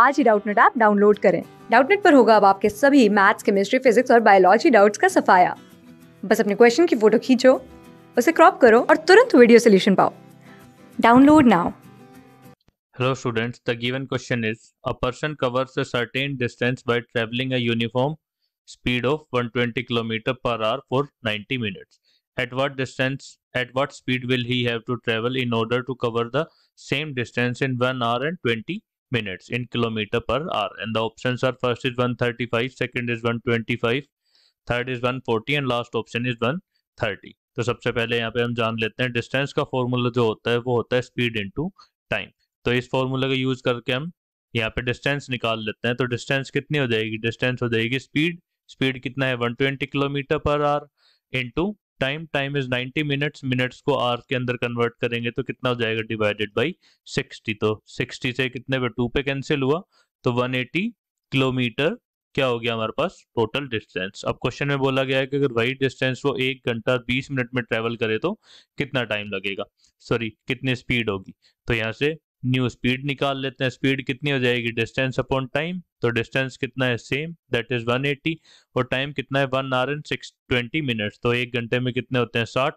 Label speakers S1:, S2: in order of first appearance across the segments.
S1: आज ही Doubtnut app download करें डाउटनेट पर होगा अब आपके सभी मैथ्स केमिस्ट्री फिजिक्स और बायोलॉजी डाउट्स का सफाया बस अपने क्वेश्चन की फोटो खींचो उसे क्रॉप करो और तुरंत वीडियो सोल्यूशन पाओ download now
S2: Hello students, the given question is a person covers a certain distance by traveling a uniform speed of 120 km per hour for 90 minutes. At what distance, at what speed will he have to travel in order to cover the same distance in 1 hour and 20 minutes in kilometer per hour and the options are first is 135 second is 125 third is 140 and last option is 130 तो सबसे पहले यहाँ पे हम जान लेते हैं distance का फॉर्मूला जो होता है वो होता है स्पीड इनटू टाइम तो इस फॉर्मूला का यूज करके हम यहाँ पे डिस्टेंस निकाल लेते हैं तो डिस्टेंस कितनी हो जाएगी डिस्टेंस हो जाएगी स्पीड स्पीड कितना है 120 kilometre per hour into time time is 90 minutes minutes को आवर्स के अंदर कन्वर्ट करेंगे तो कितना हो जाएगा डिवाइडेड बाई 60 तो 60 से कितने पे टू पे कैंसिल हुआ तो 180 किलोमीटर क्या हो गया हमारे पास टोटल डिस्टेंस अब क्वेश्चन में बोला गया है कि अगर वही डिस्टेंस वो एक घंटा बीस मिनट में ट्रेवल करे तो कितना टाइम लगेगा सॉरी कितनी स्पीड होगी तो यहाँ से न्यू स्पीड निकाल लेते हैं स्पीड कितनी हो जाएगी डिस्टेंस अपॉन टाइम तो डिस्टेंस कितना है सेम दैट इज 180 और टाइम कितना है one hour and six twenty minutes तो एक घंटे में कितने होते हैं साठ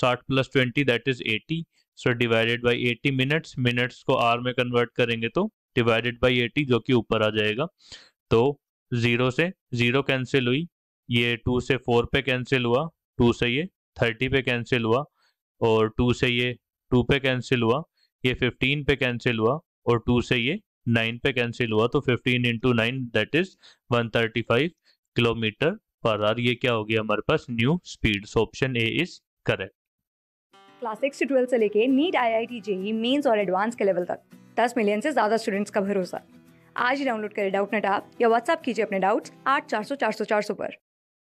S2: साठ plus twenty that is eighty so divided by eighty minutes minutes को आर में कन्वर्ट करेंगे तो डिवाइडेड बाई एटी जो कि ऊपर आ जाएगा तो ज़ीरो से ज़ीरो कैंसिल हुई ये टू से फोर पे कैंसिल हुआ टू से ये थर्टी पे कैंसिल हुआ और टू से ये टू पे कैंसिल हुआ ये 15 पे कैंसिल हुआ और 2 से ये 9 पे कैंसिल हुआ तो 15 into nine that is 135 kilometre per hour ये क्या हो गया हमारे पास new speed option A is correct
S1: class six से ट्वेल्थ से लेके NEET I I T JEE mains और एडवांस के लेवल तक दस मिलियन से ज़्यादा स्टूडेंट्स का भरोसा आज ही डाउनलोड करें डाउट नेट आप या व्हाट्सअप कीजिए अपने डाउट्स आठ चार सौ चार सौ चार सौ पर